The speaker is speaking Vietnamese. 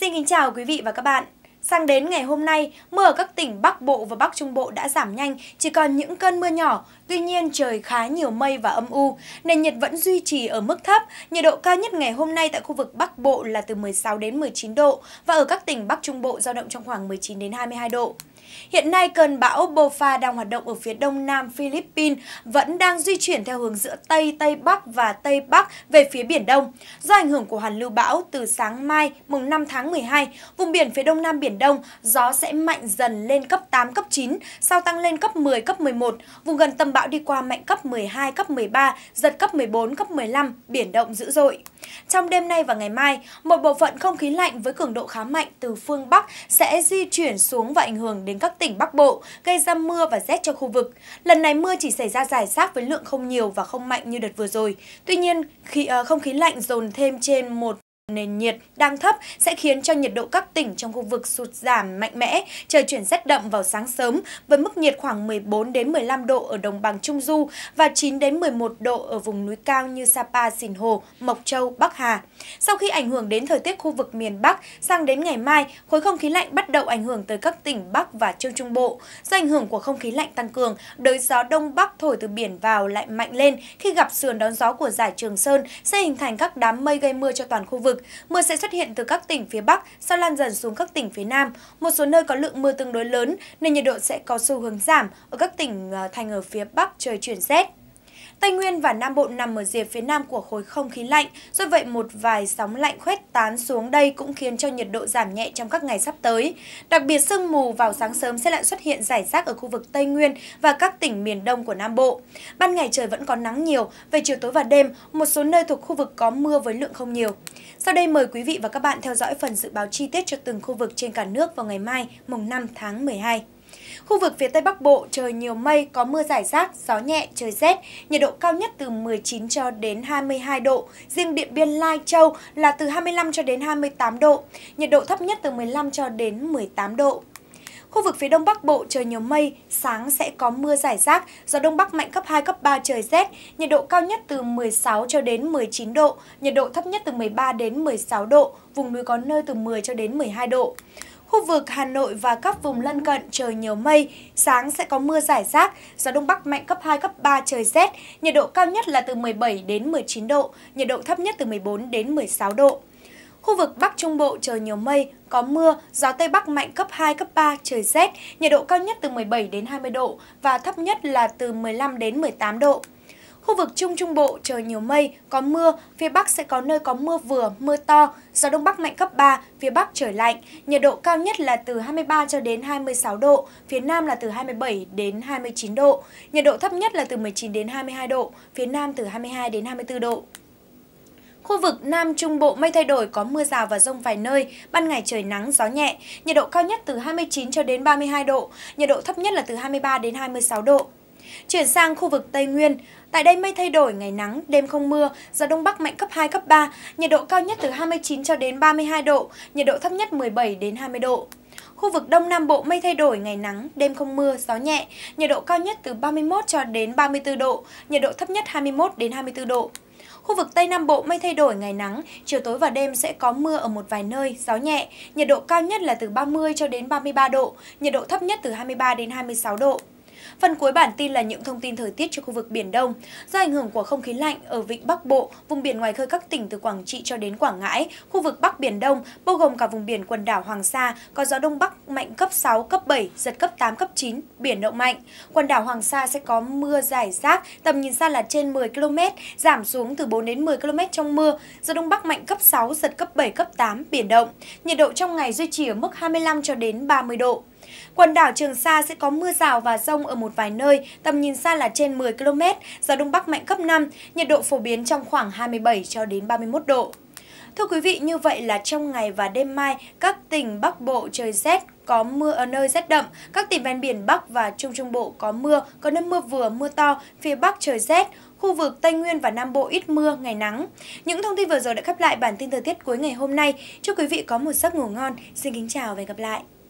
Xin kính chào quý vị và các bạn. Sang đến ngày hôm nay, mưa ở các tỉnh Bắc Bộ và Bắc Trung Bộ đã giảm nhanh, chỉ còn những cơn mưa nhỏ. Tuy nhiên, trời khá nhiều mây và âm u, nền nhiệt vẫn duy trì ở mức thấp. Nhiệt độ cao nhất ngày hôm nay tại khu vực Bắc Bộ là từ 16 đến 19 độ và ở các tỉnh Bắc Trung Bộ dao động trong khoảng 19 đến 22 độ. Hiện nay, cơn bão Bofa đang hoạt động ở phía đông nam Philippines vẫn đang di chuyển theo hướng giữa Tây, Tây Bắc và Tây Bắc về phía Biển Đông. Do ảnh hưởng của hoàn lưu bão từ sáng mai, mùng 5 tháng 12, vùng biển phía đông nam Biển Đông, gió sẽ mạnh dần lên cấp 8, cấp 9, sau tăng lên cấp 10, cấp 11. Vùng gần tâm bão đi qua mạnh cấp 12, cấp 13, giật cấp 14, cấp 15, biển động dữ dội. Trong đêm nay và ngày mai, một bộ phận không khí lạnh với cường độ khá mạnh từ phương Bắc sẽ di chuyển xuống và ảnh hưởng đến các tỉnh Bắc Bộ, gây ra mưa và rét cho khu vực. Lần này mưa chỉ xảy ra rải rác với lượng không nhiều và không mạnh như đợt vừa rồi. Tuy nhiên, khi ờ, không khí lạnh dồn thêm trên một nền nhiệt đang thấp sẽ khiến cho nhiệt độ các tỉnh trong khu vực sụt giảm mạnh mẽ, trời chuyển rét đậm vào sáng sớm với mức nhiệt khoảng 14 đến 15 độ ở đồng bằng Trung Du và 9 đến 11 độ ở vùng núi cao như Sapa, Sìn Hồ, Mộc Châu, Bắc Hà. Sau khi ảnh hưởng đến thời tiết khu vực miền Bắc, sang đến ngày mai, khối không khí lạnh bắt đầu ảnh hưởng tới các tỉnh Bắc và Trung Trung Bộ. Do ảnh hưởng của không khí lạnh tăng cường, đới gió đông bắc thổi từ biển vào lại mạnh lên khi gặp sườn đón gió của giải Trường Sơn sẽ hình thành các đám mây gây mưa cho toàn khu vực Mưa sẽ xuất hiện từ các tỉnh phía Bắc, sau lan dần xuống các tỉnh phía Nam. Một số nơi có lượng mưa tương đối lớn nên nhiệt độ sẽ có xu hướng giảm. Ở các tỉnh ờ, thành ở phía Bắc trời chuyển rét. Tây Nguyên và Nam Bộ nằm ở rìa phía nam của khối không khí lạnh, do vậy một vài sóng lạnh khuếch tán xuống đây cũng khiến cho nhiệt độ giảm nhẹ trong các ngày sắp tới. Đặc biệt sương mù vào sáng sớm sẽ lại xuất hiện rải rác ở khu vực Tây Nguyên và các tỉnh miền đông của Nam Bộ. Ban ngày trời vẫn có nắng nhiều, về chiều tối và đêm, một số nơi thuộc khu vực có mưa với lượng không nhiều. Sau đây mời quý vị và các bạn theo dõi phần dự báo chi tiết cho từng khu vực trên cả nước vào ngày mai, mùng 5 tháng 12. Khu vực phía Tây Bắc Bộ trời nhiều mây, có mưa rải rác, gió nhẹ, trời rét, nhiệt độ cao nhất từ 19 cho đến 22 độ, riêng Điện Biên Lai Châu là từ 25 cho đến 28 độ, nhiệt độ thấp nhất từ 15 cho đến 18 độ. Khu vực phía Đông Bắc Bộ trời nhiều mây, sáng sẽ có mưa rải rác, gió Đông Bắc mạnh cấp 2, cấp 3 trời rét, nhiệt độ cao nhất từ 16 cho đến 19 độ, nhiệt độ thấp nhất từ 13 đến 16 độ, vùng núi có nơi từ 10 cho đến 12 độ. Khu vực Hà Nội và các vùng lân cận trời nhiều mây, sáng sẽ có mưa rải rác, gió Đông Bắc mạnh cấp 2, cấp 3, trời rét, nhiệt độ cao nhất là từ 17 đến 19 độ, nhiệt độ thấp nhất từ 14 đến 16 độ. Khu vực Bắc Trung Bộ trời nhiều mây, có mưa, gió Tây Bắc mạnh cấp 2, cấp 3, trời rét, nhiệt độ cao nhất từ 17 đến 20 độ và thấp nhất là từ 15 đến 18 độ. Khu vực Trung Trung Bộ trời nhiều mây, có mưa, phía Bắc sẽ có nơi có mưa vừa, mưa to, gió Đông Bắc mạnh cấp 3, phía Bắc trời lạnh, nhiệt độ cao nhất là từ 23 cho đến 26 độ, phía Nam là từ 27 đến 29 độ, nhiệt độ thấp nhất là từ 19 đến 22 độ, phía Nam từ 22 đến 24 độ. Khu vực Nam Trung Bộ mây thay đổi có mưa rào và rông vài nơi, ban ngày trời nắng, gió nhẹ, nhiệt độ cao nhất từ 29 cho đến 32 độ, nhiệt độ thấp nhất là từ 23 đến 26 độ. Chuyển sang khu vực Tây Nguyên, tại đây mây thay đổi, ngày nắng, đêm không mưa, gió đông bắc mạnh cấp 2 cấp 3, nhiệt độ cao nhất từ 29 cho đến 32 độ, nhiệt độ thấp nhất 17 đến 20 độ. Khu vực Đông Nam Bộ mây thay đổi, ngày nắng, đêm không mưa, gió nhẹ, nhiệt độ cao nhất từ 31 cho đến 34 độ, nhiệt độ thấp nhất 21 đến 24 độ. Khu vực Tây Nam Bộ mây thay đổi ngày nắng, chiều tối và đêm sẽ có mưa ở một vài nơi, gió nhẹ, nhiệt độ cao nhất là từ 30 cho đến 33 độ, nhiệt độ thấp nhất từ 23 đến 26 độ. Phần cuối bản tin là những thông tin thời tiết cho khu vực Biển Đông. Do ảnh hưởng của không khí lạnh ở vịnh Bắc Bộ, vùng biển ngoài khơi các tỉnh từ Quảng Trị cho đến Quảng Ngãi, khu vực Bắc Biển Đông, bao gồm cả vùng biển quần đảo Hoàng Sa, có gió Đông Bắc mạnh cấp 6, cấp 7, giật cấp 8, cấp 9, biển động mạnh. Quần đảo Hoàng Sa sẽ có mưa rải rác, tầm nhìn xa là trên 10 km, giảm xuống từ 4 đến 10 km trong mưa, gió Đông Bắc mạnh cấp 6, giật cấp 7, cấp 8, biển động. Nhiệt độ trong ngày duy trì ở mức 25 cho đến 30 độ. Quần đảo Trường Sa sẽ có mưa rào và rông ở một vài nơi, tầm nhìn xa là trên 10 km, gió Đông Bắc mạnh cấp 5, nhiệt độ phổ biến trong khoảng 27 cho đến 31 độ. Thưa quý vị, như vậy là trong ngày và đêm mai, các tỉnh Bắc Bộ trời rét, có mưa ở ờ, nơi rét đậm, các tỉnh ven biển Bắc và Trung Trung Bộ có mưa, có nơi mưa vừa, mưa to, phía Bắc trời rét, khu vực Tây Nguyên và Nam Bộ ít mưa, ngày nắng. Những thông tin vừa rồi đã khép lại bản tin thời tiết cuối ngày hôm nay. Chúc quý vị có một giấc ngủ ngon. Xin kính chào và hẹn gặp lại.